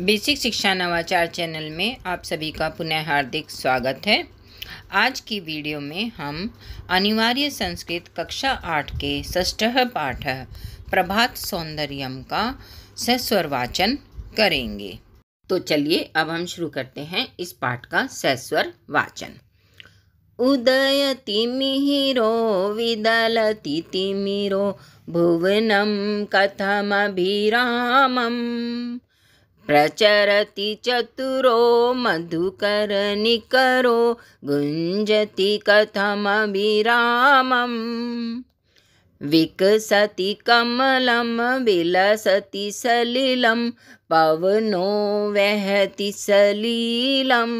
basic शिक्षा नवाचार channel में आप सभी का पुनः हार्दिक स्वागत है आज की वीडियो में हम अनिवार्य संस्कृत कक्षा आठ के ष्ठ पाठ प्रभात सौंदर्यम का सस्वर वाचन करेंगे तो चलिए अब हम शुरू करते हैं इस पाठ का सस्वर वाचन तिमिरो विदल तिमिरो कथम कथमभिरामम् प्रचरति चतुरो मधुकरनिकरो गुञ्जति कथमभिरामम् विकसति कमलं विलसति सलिलं पवनो वहति सलीलम्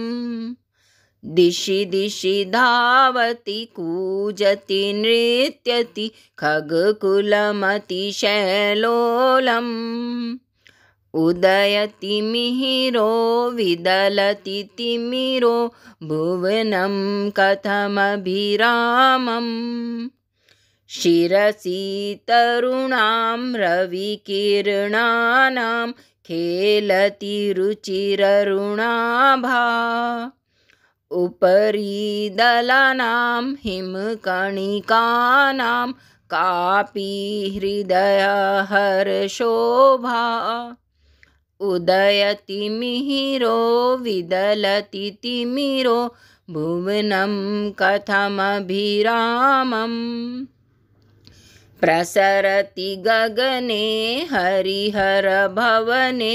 दिशि दिशि धावति कूजति नृत्यति खगकुलमतिशैलोलम् उदयति मिहिरो विदलति तिमिरो भुवनं कथमभिरामम् शिरसि तरुणां रविकिरणानां खेलति रुचिररुणाभा उपरि दलानां हिमकणिकानां कापि हृदयहर्षोभा उदयतिमिहिरो विदलति तिमिरो भुवनं कथमभिरामम् प्रसरति गगने हरिहरभवने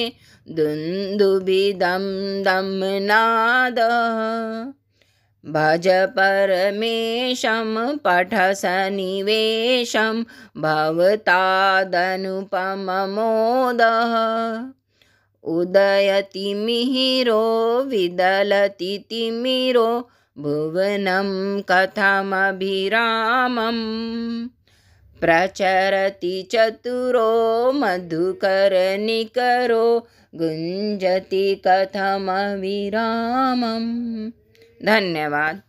दुन्दुभिदं दम्नादः भज परमेशं पठ सन्निवेशं भवतादनुपममोदः उदयति मिहिरो विदलति तिमिरो भुवनं कथमभिरामम् प्रचरति चतुरो मधुकरनिकरो गुञ्जति कथमविरामम् धन्यवाद